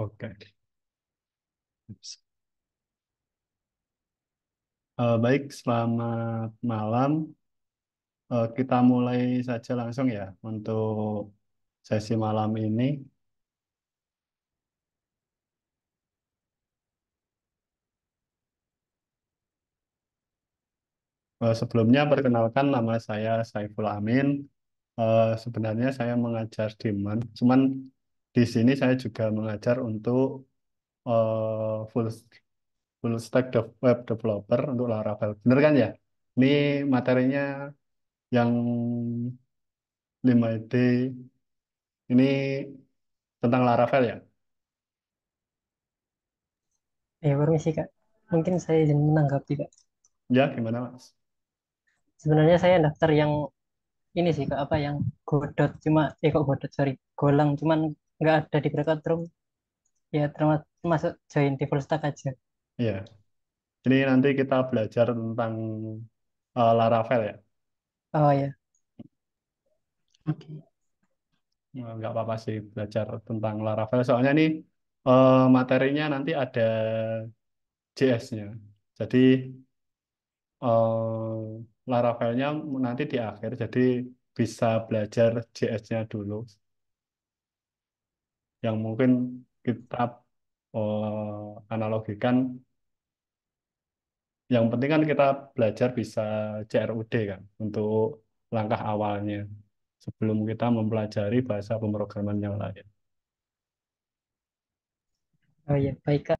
Oke. Uh, baik, selamat malam. Uh, kita mulai saja langsung ya untuk sesi malam ini. Uh, sebelumnya perkenalkan nama saya Saiful Amin. Uh, sebenarnya saya mengajar Diman, cuman di sini saya juga mengajar untuk uh, full full stack de web developer untuk Laravel. Bener kan ya? Ini materinya yang 5D ini tentang Laravel ya? Eh, permisi Kak. Mungkin saya ingin menanggapi Kak. Ya, gimana Mas? Sebenarnya saya daftar yang ini sih Kak, apa yang Godot cuma eh kok Godot sorry, Golang cuman nggak ada di breakout room ya termasuk masuk join di full stack aja iya jadi nanti kita belajar tentang uh, Laravel ya oh iya. ya oke okay. nggak apa-apa sih belajar tentang Laravel soalnya nih uh, materinya nanti ada JS-nya jadi uh, Laravelnya nanti di akhir jadi bisa belajar JS-nya dulu yang mungkin kita uh, analogikan yang penting kan kita belajar bisa CRUD kan untuk langkah awalnya sebelum kita mempelajari bahasa pemrograman yang lain. Oh ya, baik Kak.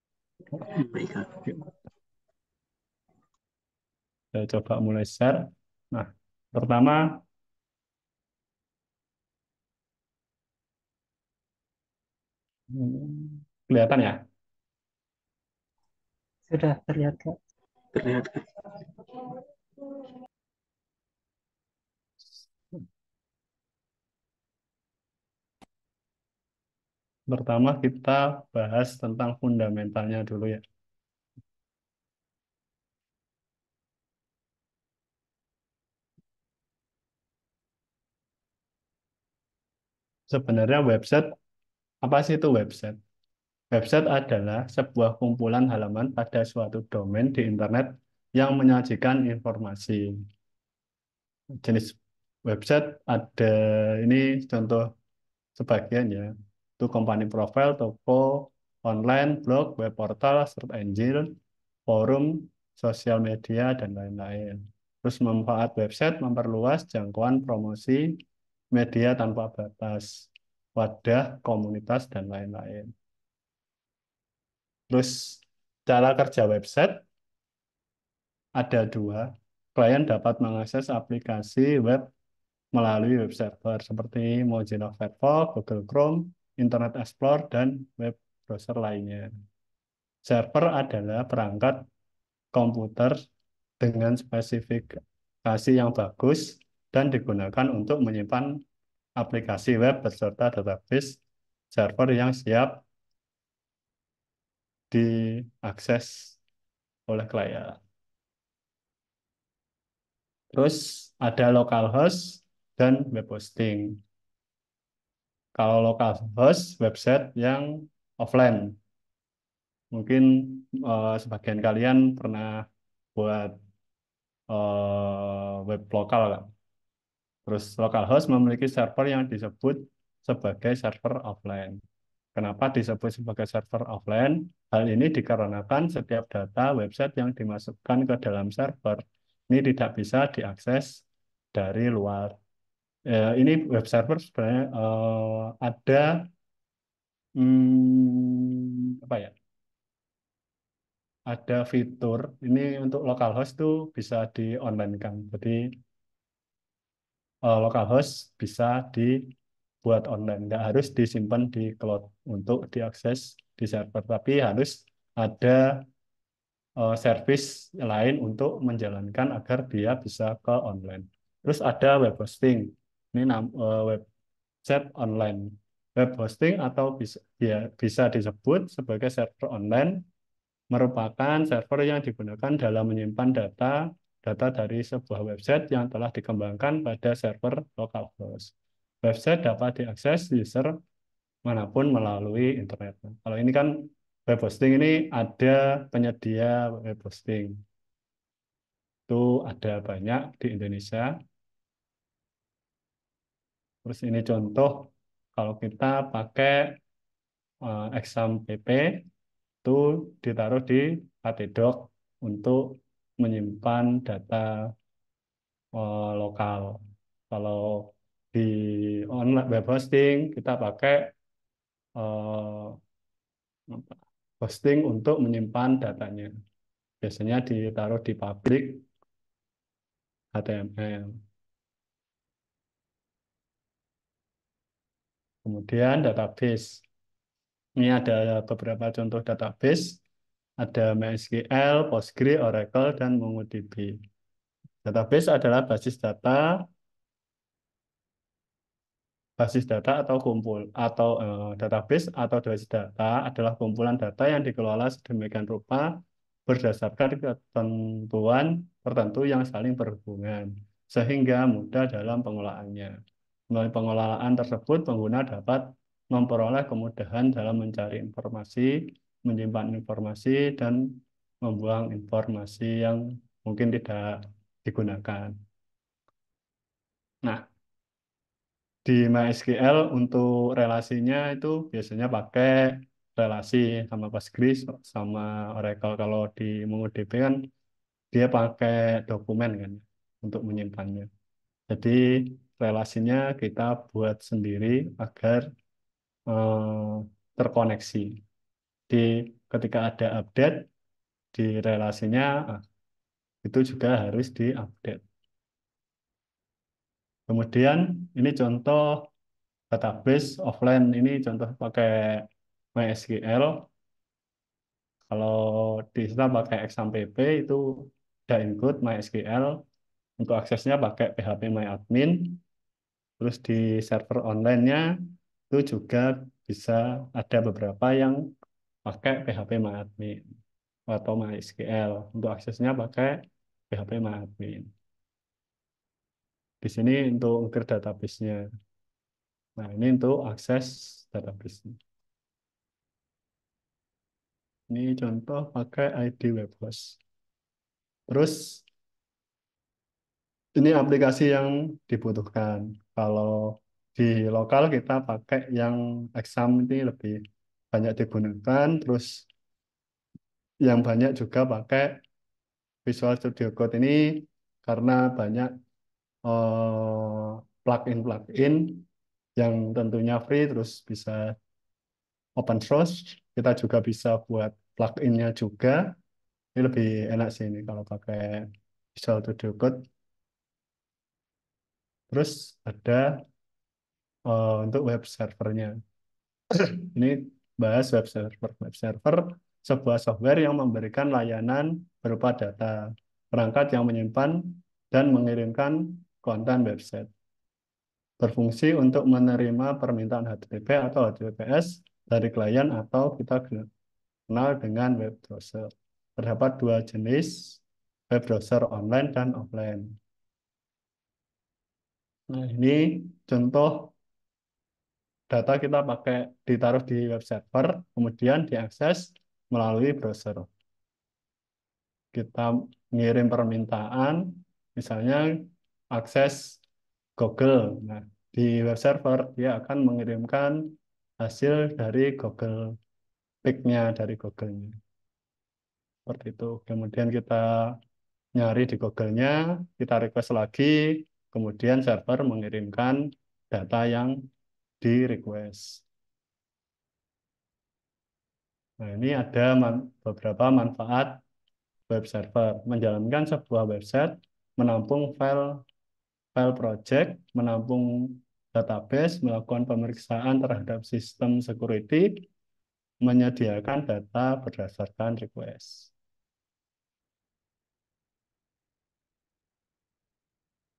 coba mulai share. Nah, pertama Hmm. Kelihatan ya? Sudah terlihat, Kak. Terlihat, Pertama kita bahas tentang fundamentalnya dulu ya. Sebenarnya website apa sih itu website? Website adalah sebuah kumpulan halaman pada suatu domain di internet yang menyajikan informasi. Jenis website ada ini contoh sebagian ya. Itu company profile, toko, online, blog, web portal, search engine, forum, sosial media, dan lain-lain. Terus memanfaat website memperluas jangkauan promosi media tanpa batas wadah, komunitas, dan lain-lain. Terus cara kerja website ada dua. Klien dapat mengakses aplikasi web melalui web server seperti Mozilla Firefox, Google Chrome, Internet Explorer, dan web browser lainnya. Server adalah perangkat komputer dengan spesifikasi yang bagus dan digunakan untuk menyimpan aplikasi web beserta database server yang siap diakses oleh klien. Terus ada localhost dan web hosting. Kalau localhost, website yang offline. Mungkin eh, sebagian kalian pernah buat eh, web lokal, kan? Terus localhost memiliki server yang disebut sebagai server offline. Kenapa disebut sebagai server offline? Hal ini dikarenakan setiap data website yang dimasukkan ke dalam server ini tidak bisa diakses dari luar. Eh, ini web server sebenarnya eh, ada hmm, apa ya? Ada fitur ini untuk localhost itu bisa di online kan. Jadi uh, eh, localhost bisa dibuat online. Nggak harus disimpan di cloud untuk diakses di server, tapi harus ada uh, service lain untuk menjalankan agar dia bisa ke online. Terus ada web hosting. Ini uh, eh, website online. Web hosting atau bisa, ya, bisa disebut sebagai server online merupakan server yang digunakan dalam menyimpan data data dari sebuah website yang telah dikembangkan pada server localhost. Website dapat diakses user manapun melalui internet. Kalau ini kan web hosting ini ada penyedia web hosting. Itu ada banyak di Indonesia. Terus ini contoh kalau kita pakai uh, eh, exam PP itu ditaruh di ktdoc untuk menyimpan data uh, lokal. Kalau di online web hosting kita pakai uh, hosting untuk menyimpan datanya. Biasanya ditaruh di public HTML. Kemudian database. Ini ada beberapa contoh database ada MySQL, Postgre, Oracle, dan MongoDB. Database adalah basis data basis data atau kumpul atau uh, database atau basis data adalah kumpulan data yang dikelola sedemikian rupa berdasarkan ketentuan tertentu yang saling berhubungan sehingga mudah dalam pengelolaannya. Melalui pengelolaan tersebut pengguna dapat memperoleh kemudahan dalam mencari informasi menyimpan informasi dan membuang informasi yang mungkin tidak digunakan. Nah, di MySQL untuk relasinya itu biasanya pakai relasi sama Postgres sama Oracle. Kalau di MongoDB kan dia pakai dokumen kan untuk menyimpannya. Jadi relasinya kita buat sendiri agar eh, terkoneksi di ketika ada update di relasinya ah, itu juga harus diupdate. Kemudian ini contoh database offline ini contoh pakai MySQL. Kalau di sana pakai XAMPP itu udah include MySQL. Untuk aksesnya pakai PHP MyAdmin. Terus di server online-nya itu juga bisa ada beberapa yang pakai PHP MyAdmin atau MySQL. Untuk aksesnya pakai PHP MyAdmin. Di sini untuk ukir database-nya. Nah, ini untuk akses database-nya. Ini contoh pakai ID webhost. Terus ini aplikasi yang dibutuhkan. Kalau di lokal kita pakai yang exam ini lebih banyak digunakan terus yang banyak juga pakai Visual Studio Code ini karena banyak plugin-plugin eh, uh, yang tentunya free terus bisa open source kita juga bisa buat pluginnya juga ini lebih enak sih ini kalau pakai Visual Studio Code terus ada uh, untuk web servernya ini bahas web server. Web server sebuah software yang memberikan layanan berupa data, perangkat yang menyimpan dan mengirimkan konten website. Berfungsi untuk menerima permintaan HTTP atau HTTPS dari klien atau kita kenal dengan web browser. Terdapat dua jenis web browser online dan offline. Nah, ini contoh data kita pakai ditaruh di web server, kemudian diakses melalui browser. Kita ngirim permintaan, misalnya akses Google. Nah, di web server dia akan mengirimkan hasil dari Google pick-nya dari Google-nya. Seperti itu. Kemudian kita nyari di Google-nya, kita request lagi, kemudian server mengirimkan data yang di request. Nah, ini ada man beberapa manfaat web server. Menjalankan sebuah website, menampung file file project, menampung database, melakukan pemeriksaan terhadap sistem security, menyediakan data berdasarkan request.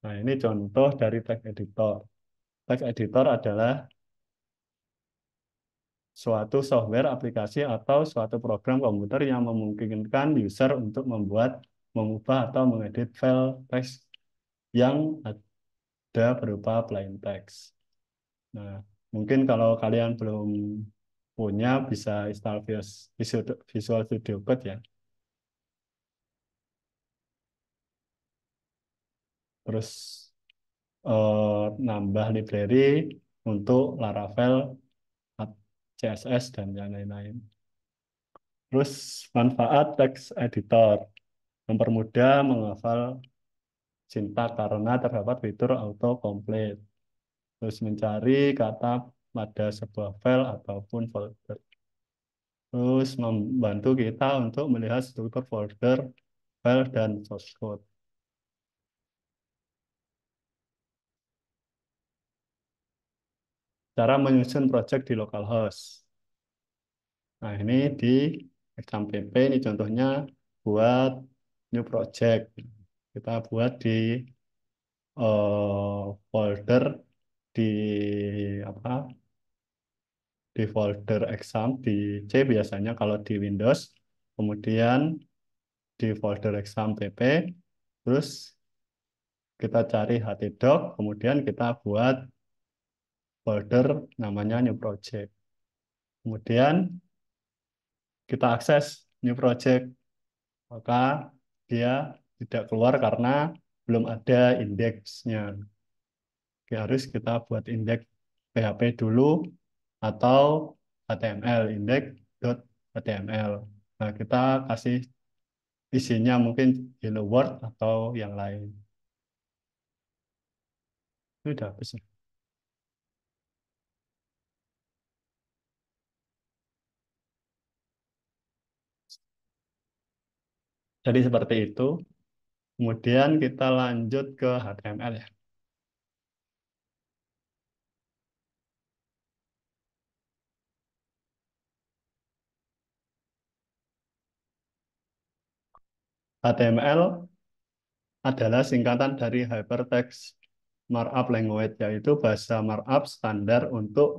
Nah, ini contoh dari tag editor. Text editor adalah suatu software, aplikasi, atau suatu program komputer yang memungkinkan user untuk membuat, mengubah, atau mengedit file teks yang ada berupa plain text. Nah, mungkin kalau kalian belum punya bisa install Visual Studio Code ya. Terus uh, nambah library untuk Laravel, CSS, dan yang lain-lain. Terus manfaat teks editor. Mempermudah menghafal cinta karena terdapat fitur autocomplete. Terus mencari kata pada sebuah file ataupun folder. Terus membantu kita untuk melihat struktur folder, file, dan source code. cara menyusun project di localhost. Nah, ini di exam PP ini contohnya buat new project. Kita buat di uh, folder di apa? Di folder exam di C biasanya kalau di Windows, kemudian di folder exam PP, terus kita cari htdoc, kemudian kita buat folder namanya new project. Kemudian kita akses new project, maka dia tidak keluar karena belum ada indeksnya. Oke, harus kita buat indeks PHP dulu atau HTML index.html. Nah, kita kasih isinya mungkin hello world atau yang lain. Sudah besar. Jadi seperti itu. Kemudian kita lanjut ke HTML ya. HTML adalah singkatan dari Hypertext Markup Language, yaitu bahasa markup standar untuk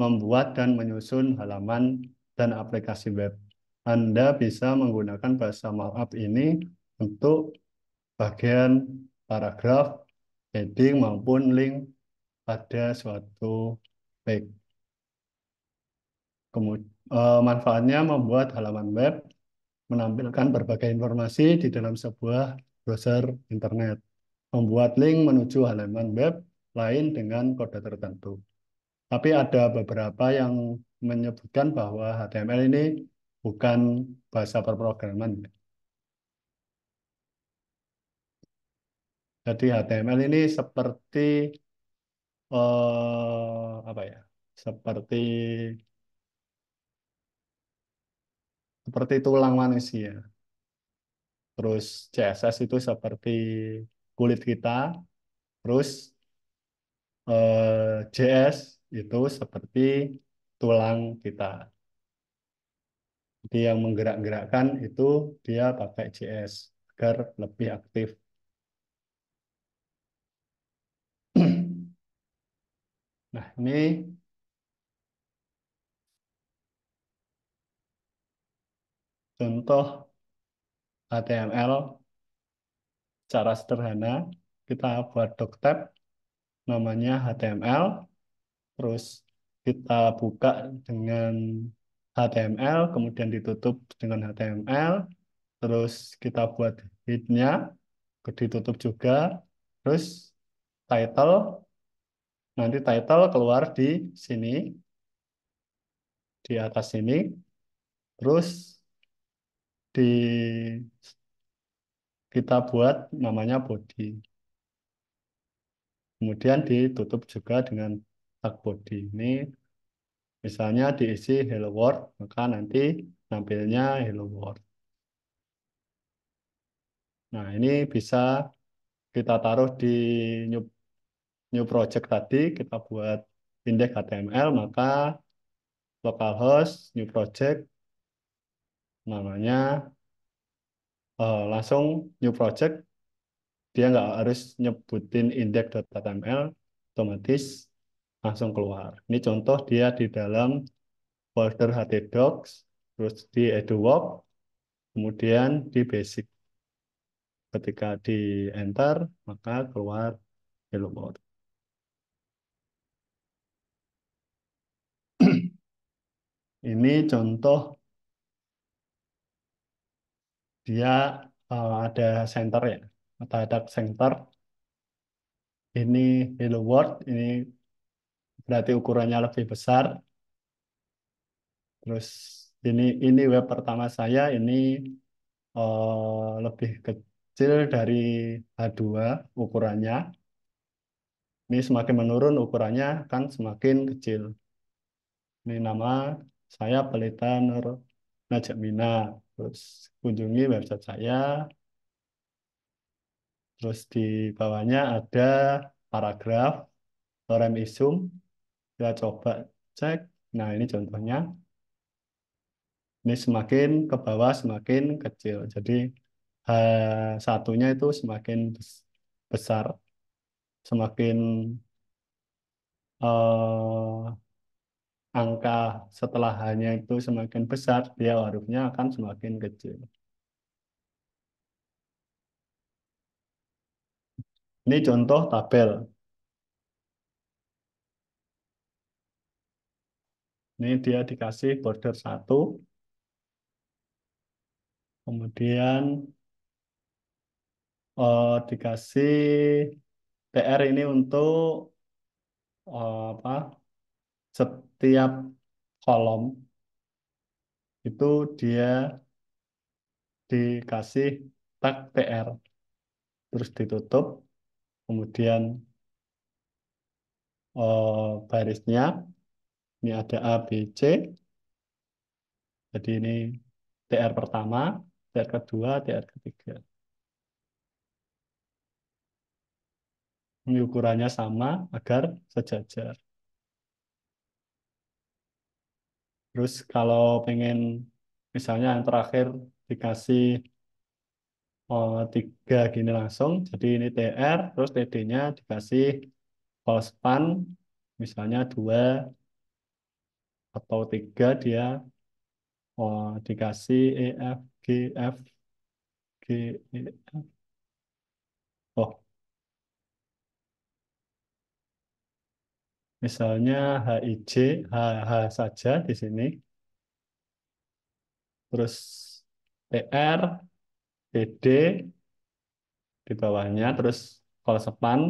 membuat dan menyusun halaman dan aplikasi web. Anda bisa menggunakan bahasa markup ini untuk bagian paragraf, heading, maupun link pada suatu page. Kemudian, e, manfaatnya membuat halaman web menampilkan berbagai informasi di dalam sebuah browser internet, membuat link menuju halaman web lain dengan kode tertentu. Tapi ada beberapa yang menyebutkan bahwa HTML ini bukan bahasa perprograman. Jadi HTML ini seperti eh, apa ya? Seperti seperti tulang manusia. Terus CSS itu seperti kulit kita. Terus eh, JS itu seperti tulang kita. Jadi yang menggerak-gerakkan itu dia pakai CS agar lebih aktif. nah, ini contoh HTML cara sederhana kita buat doc tab namanya HTML terus kita buka dengan HTML, kemudian ditutup dengan HTML, terus kita buat headnya, ditutup juga, terus title, nanti title keluar di sini, di atas sini, terus di kita buat namanya body. Kemudian ditutup juga dengan tag body ini Misalnya diisi hello world, maka nanti nampilnya hello world. Nah, ini bisa kita taruh di new, new project tadi, kita buat indeks HTML, maka localhost, new project, namanya uh, langsung new project, dia nggak harus nyebutin index.html, otomatis langsung keluar. Ini contoh dia di dalam folder htdocs, terus di eduwalk, kemudian di basic. Ketika di enter, maka keluar hello world. Ini contoh dia eh, ada center ya, ada center. Ini hello world, ini berarti ukurannya lebih besar. Terus ini ini web pertama saya ini uh, lebih kecil dari H2 ukurannya. Ini semakin menurun ukurannya kan semakin kecil. Ini nama saya Pelita Nur Najamina. Terus kunjungi website saya. Terus di bawahnya ada paragraf lorem isum kita coba cek. Nah, ini contohnya. Ini semakin ke bawah semakin kecil. Jadi h eh, satunya itu semakin besar. Semakin uh, angka setelah hanya itu semakin besar, dia hurufnya akan semakin kecil. Ini contoh tabel. Ini dia dikasih border satu, Kemudian eh, dikasih PR ini untuk eh, apa setiap kolom itu dia dikasih tag PR terus ditutup kemudian eh, barisnya ini ada A, B, C. Jadi ini TR pertama, TR kedua, TR ketiga. Ini ukurannya sama agar sejajar. Terus kalau pengen misalnya yang terakhir dikasih oh, tiga gini langsung, jadi ini TR, terus TD-nya dikasih false span, misalnya dua atau tiga dia oh, dikasih E F G F G E F oh misalnya H I J H H saja di sini terus E R E D di bawahnya terus kalau sepan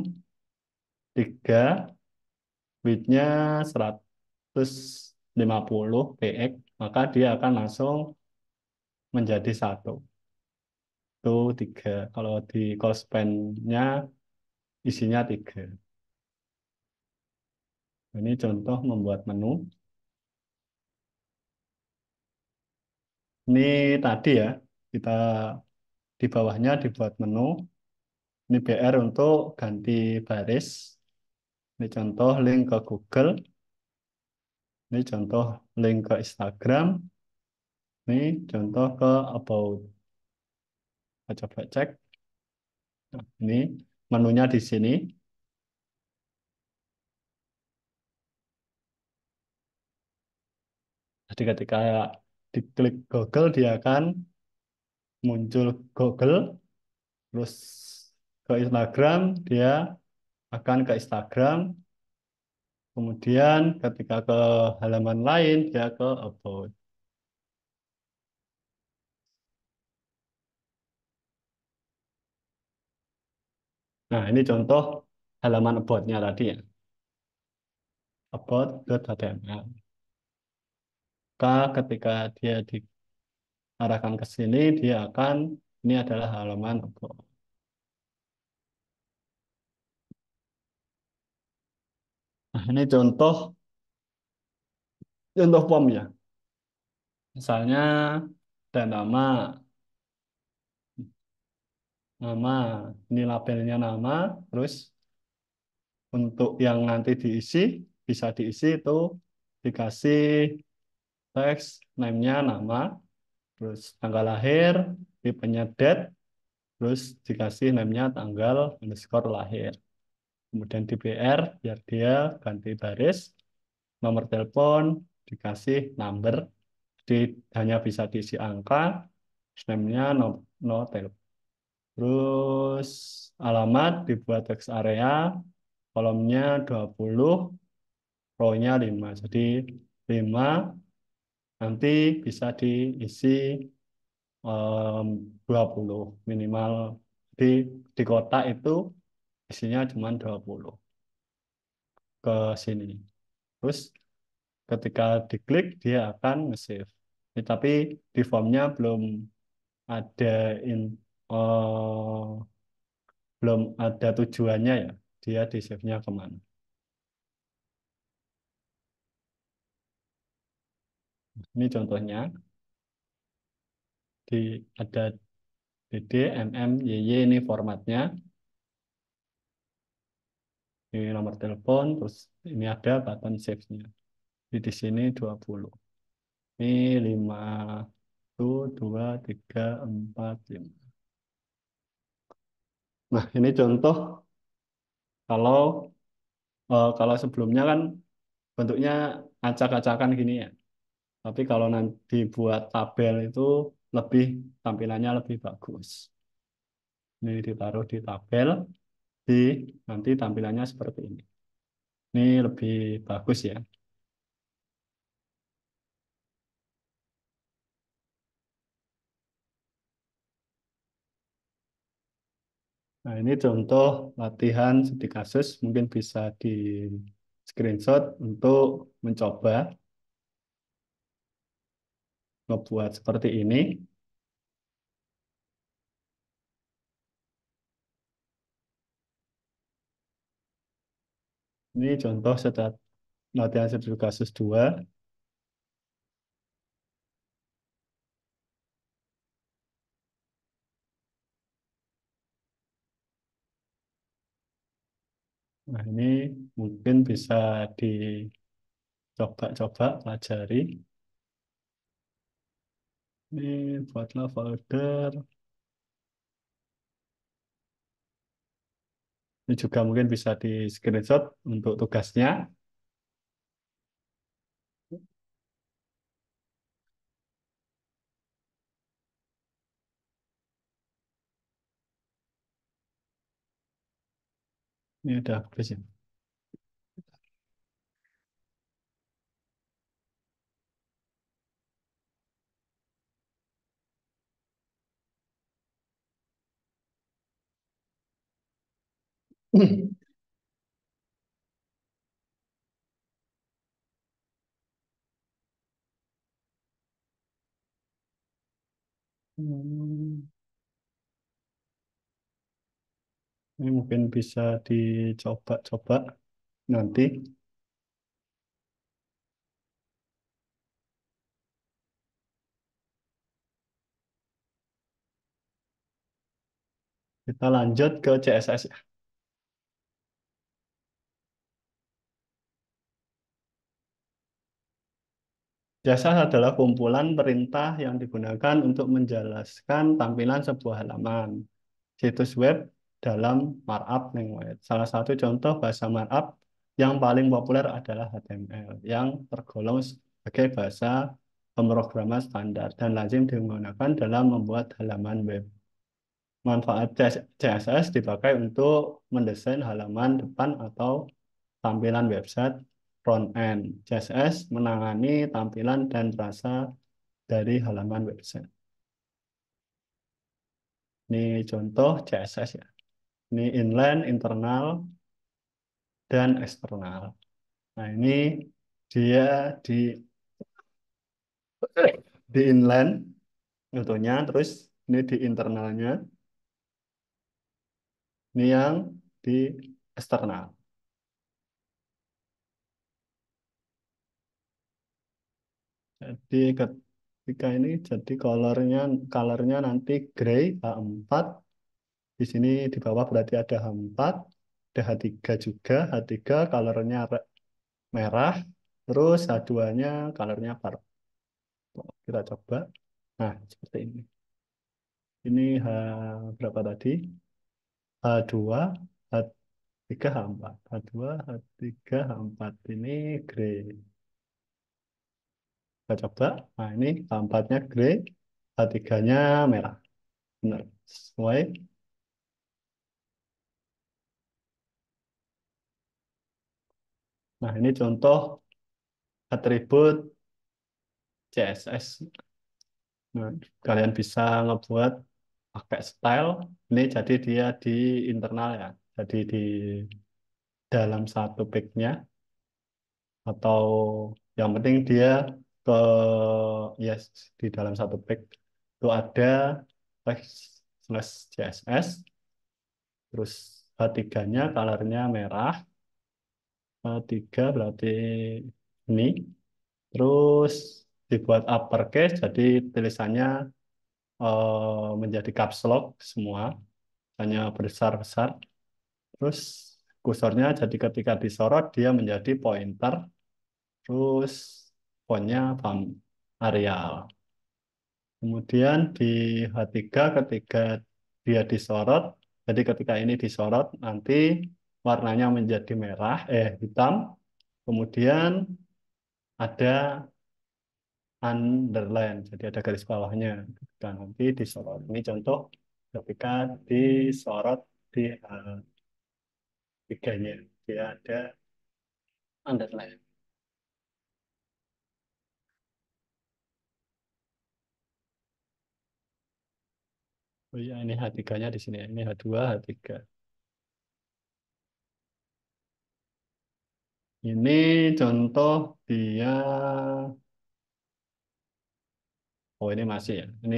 tiga widthnya 100 50 px maka dia akan langsung menjadi satu itu tiga kalau di cospennya isinya tiga ini contoh membuat menu ini tadi ya kita di bawahnya dibuat menu ini BR untuk ganti baris ini contoh link ke Google ini contoh link ke Instagram. Ini contoh ke About. Kita coba cek. ini menunya di sini. Jadi ketika diklik Google, dia akan muncul Google. Terus ke Instagram, dia akan ke Instagram. Kemudian ketika ke halaman lain, dia ke about. Nah, ini contoh halaman about-nya tadi ya. About.html. Maka ketika dia diarahkan ke sini, dia akan, ini adalah halaman about. Nah, ini contoh contoh POM ya. Misalnya ada nama nama ini labelnya nama terus untuk yang nanti diisi bisa diisi itu dikasih teks name-nya nama terus tanggal lahir tipenya date terus dikasih name-nya tanggal underscore lahir kemudian DPR biar dia ganti baris nomor telepon dikasih number di hanya bisa diisi angka namanya no, no telepon terus alamat dibuat text area kolomnya 20 row-nya 5 jadi 5 nanti bisa diisi um, mmm, 20 minimal di di kota itu isinya cuma 20 ke sini. Terus ketika diklik dia akan nge-save. Tapi di formnya belum ada in, uh, belum ada tujuannya ya. Dia di save-nya kemana. Ini contohnya. Di, ada DD, MM, YY ini formatnya ini nomor telepon terus ini ada button save nya jadi di sini 20 ini 5 1, 2, 3, 4, 5 nah ini contoh kalau uh, kalau sebelumnya kan bentuknya acak-acakan gini ya tapi kalau nanti dibuat tabel itu lebih tampilannya lebih bagus ini ditaruh di tabel di nanti tampilannya seperti ini. Ini lebih bagus ya. Nah, ini contoh latihan studi kasus mungkin bisa di screenshot untuk mencoba ngebuat seperti ini. Ini contoh setelah latihan sederhana kasus 2. Nah, ini mungkin bisa dicoba-coba pelajari. Ini buatlah folder Ini juga mungkin bisa di screenshot untuk tugasnya. Ini udah habis ya. Hmm. Ini mungkin bisa dicoba-coba nanti. Kita lanjut ke CSS ya. Jasas adalah kumpulan perintah yang digunakan untuk menjelaskan tampilan sebuah halaman, situs web, dalam markup language. Salah satu contoh bahasa markup yang paling populer adalah HTML, yang tergolong sebagai bahasa pemrograman standar dan lazim digunakan dalam membuat halaman web. Manfaat CSS dipakai untuk mendesain halaman depan atau tampilan website front end. CSS menangani tampilan dan rasa dari halaman website. Ini contoh CSS ya. Ini inline, internal, dan eksternal. Nah ini dia di di inline tentunya, terus ini di internalnya. Ini yang di eksternal. Jadi ketika ini jadi colornya colornya nanti gray H4. Di sini di bawah berarti ada H4, ada H3 juga, H3 colornya merah, terus H2-nya colornya purple. Kita coba. Nah, seperti ini. Ini H berapa tadi? H2, H3, H4. H2, H3, H4. Ini gray. Kita coba. Nah, ini keempatnya gray, ketiganya merah. Benar. Sesuai. Nah, ini contoh atribut CSS. Nah, kalian bisa ngebuat pakai style. Ini jadi dia di internal ya. Jadi di dalam satu page-nya. Atau yang penting dia ke yes di dalam satu pack itu ada text slash CSS terus H3-nya colornya merah h berarti ini terus dibuat uppercase jadi tulisannya eh, menjadi caps lock semua hanya besar-besar terus kursornya jadi ketika disorot dia menjadi pointer terus fontnya font Arial. Kemudian di H3 ketika dia disorot, jadi ketika ini disorot nanti warnanya menjadi merah, eh hitam. Kemudian ada underline, jadi ada garis bawahnya. Ketika nanti disorot. Ini contoh ketika disorot di H3-nya. Dia ada underline. Oh iya, ini H3-nya di sini. Ya. Ini H2, H3. Ini contoh dia... Oh, ini masih ya. Ini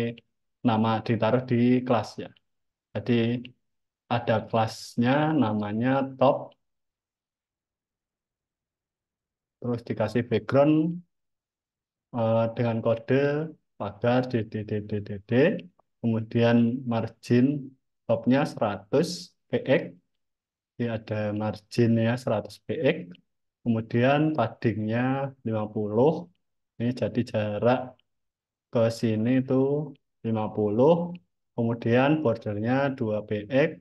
nama ditaruh di kelas ya. Jadi ada kelasnya namanya top. Terus dikasih background eh, dengan kode pagar DDDDDD kemudian margin topnya 100 px, jadi ada marginnya 100 px, kemudian paddingnya 50, ini jadi jarak ke sini itu 50, kemudian bordernya 2 px,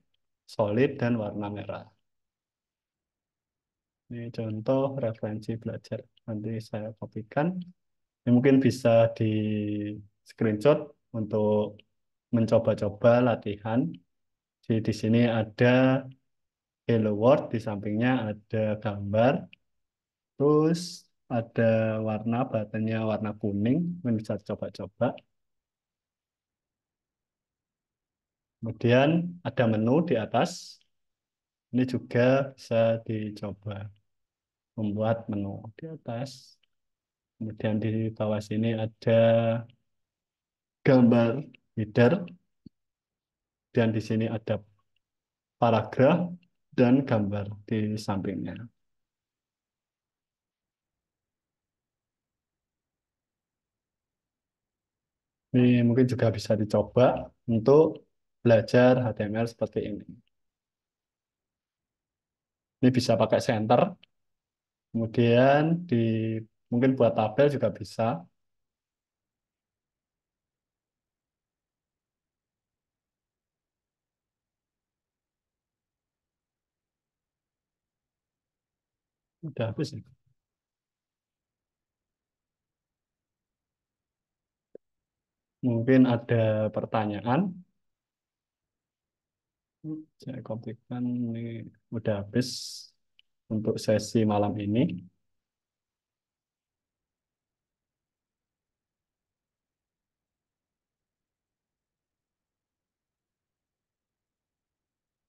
solid dan warna merah. Ini contoh referensi belajar. Nanti saya kopikan. Ini mungkin bisa di screenshot untuk mencoba-coba latihan. Jadi di sini ada hello world, di sampingnya ada gambar, terus ada warna batannya warna kuning, ini bisa coba-coba. Kemudian ada menu di atas, ini juga bisa dicoba membuat menu di atas. Kemudian di bawah sini ada gambar header dan di sini ada paragraf dan gambar di sampingnya. Ini mungkin juga bisa dicoba untuk belajar HTML seperti ini. Ini bisa pakai center. Kemudian di mungkin buat tabel juga bisa. Udah habis ya? Mungkin ada pertanyaan. Saya kopikan ini udah habis untuk sesi malam ini.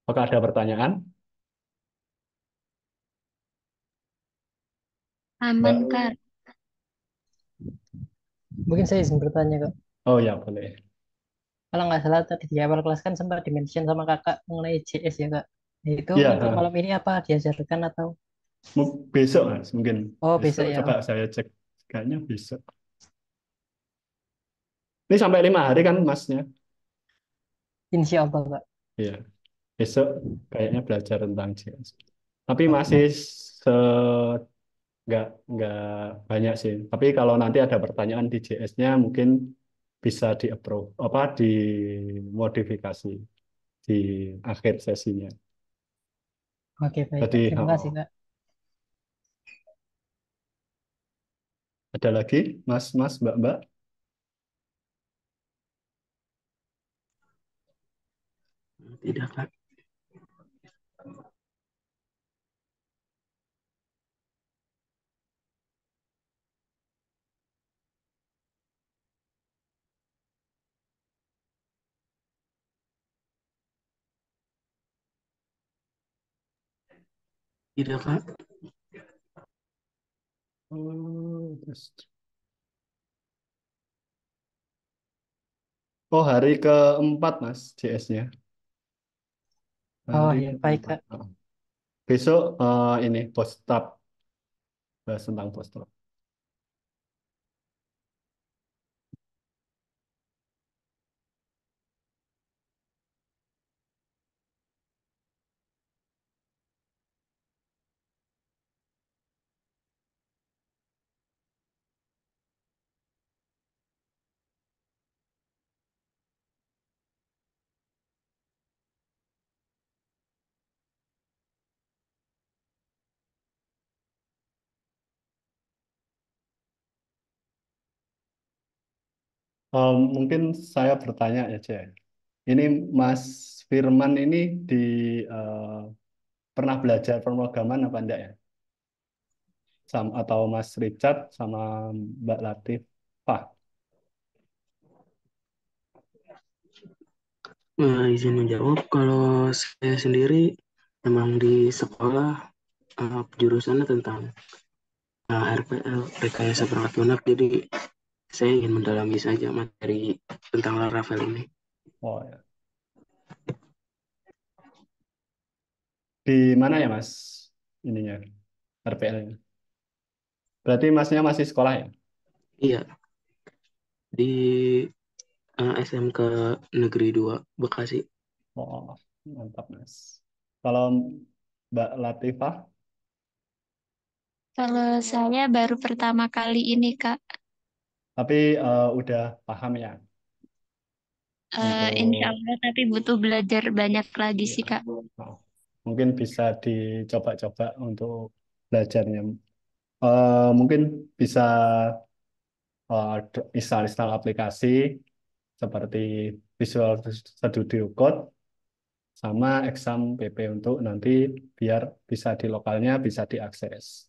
Apakah ada pertanyaan? Aman, Mbak, Kak. mungkin saya izin bertanya, Kak. Oh ya, boleh. Kalau nggak salah tadi di awal kelas kan sempat dimention sama kakak mengenai JS ya, Kak. Itu Ya, untuk malam ini apa diajarkan atau? besok Mas, mungkin. Oh, Besok besok ya. coba saya cek. Kayaknya besok. Ini sampai lima hari kan, Masnya? insya Allah, Kak. Iya. Besok kayaknya belajar tentang JS. Tapi masih se nggak nggak banyak sih. Tapi kalau nanti ada pertanyaan di JS-nya mungkin bisa di approve apa modifikasi di akhir sesinya. Oke baik. Jadi, Terima oh. kasih Pak. Ada lagi, Mas, Mas, Mbak, Mbak? Tidak, Pak. Gitu kan? Oh, hari keempat, Mas, CS-nya. Oh ya, baik Kak. Besok uh, ini post-up, bahas tentang post-up. mungkin saya bertanya ya aja. Ini Mas Firman ini di uh, pernah belajar pemrograman apa enggak ya? Sama, atau Mas Richard sama Mbak Latif? Pak. Nah, izin menjawab, kalau saya sendiri memang di sekolah uh, jurusannya tentang uh, RPL, Rekayasa Perangkat Lunak, jadi saya ingin mendalami saja materi tentang Laravel ini. Oh ya. Di mana ya Mas ininya rpl ini? Berarti Masnya masih sekolah ya? Iya. Di uh, eh, SMK Negeri 2 Bekasi. Oh, mantap Mas. Kalau Mbak Latifah? Kalau saya baru pertama kali ini Kak tapi uh, udah paham ya. Uh, insya Allah, tapi butuh belajar banyak lagi iya. sih, Kak. Mungkin bisa dicoba-coba untuk belajarnya. Uh, mungkin bisa uh, install-install aplikasi seperti Visual Studio Code sama exam PP untuk nanti biar bisa di lokalnya bisa diakses.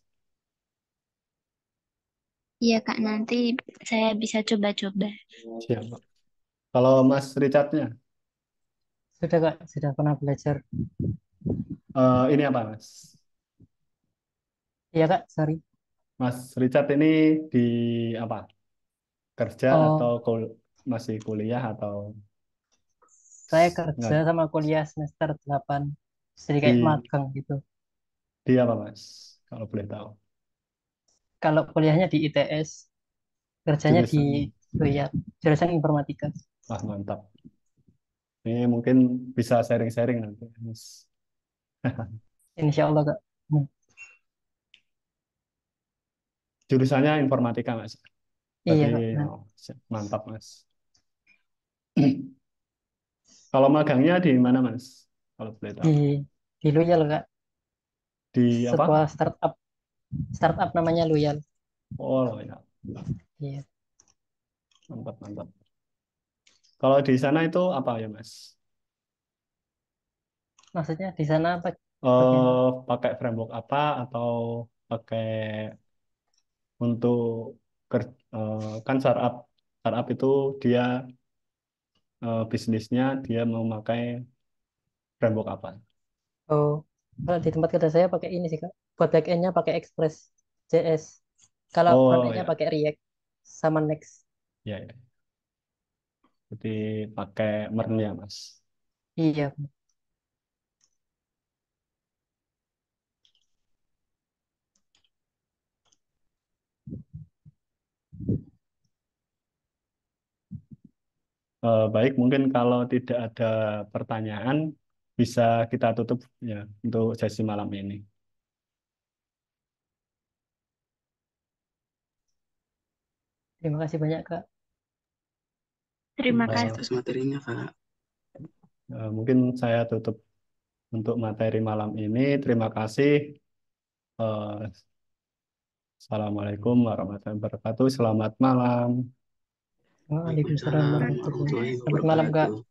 Iya Kak, nanti saya bisa coba-coba. Siapa? Kalau Mas Richardnya, Sudah Kak, sudah pernah belajar. eh, ini apa, Mas? Iya Kak, sorry. Mas Richard ini di apa? Kerja oh. atau kul- masih kuliah atau saya kerja enggak? sama kuliah semester 8. Jadi kayak di magang gitu. di apa, Mas? Kalau boleh tahu kalau kuliahnya di ITS, kerjanya di UIAP, jurusan informatika. Wah, mantap. Ini mungkin bisa sharing-sharing nanti. Insya Allah, Kak. Hmm. Jurusannya informatika, Mas. Iya, nah. Oh, mantap, Mas. Kalau magangnya di mana, Mas? Kalau boleh tahu. Di, di loh, Kak. Di apa? Sebuah startup startup namanya Loyal. Oh, Loyal. Iya. Mantap, mantap. Kalau di sana itu apa ya, Mas? Maksudnya di sana apa? Uh, pakai framework apa atau pakai untuk ker, uh, kan startup startup itu dia uh, bisnisnya dia memakai framework apa? Oh, kalau di tempat kerja saya pakai ini sih kak buat back endnya pakai Express JS kalau oh, frontendnya ya. pakai React sama Next ya, ya. jadi pakai Mern ya mas iya Uh, baik, mungkin kalau tidak ada pertanyaan, bisa kita tutup ya untuk sesi malam ini. Terima kasih banyak, Kak. Terima kasih atas materinya, Kak. Eh, mungkin saya tutup untuk materi malam ini. Terima kasih. Eh, Assalamualaikum warahmatullahi wabarakatuh. Selamat malam. Waalaikumsalam warahmatullahi Selamat malam, Kak.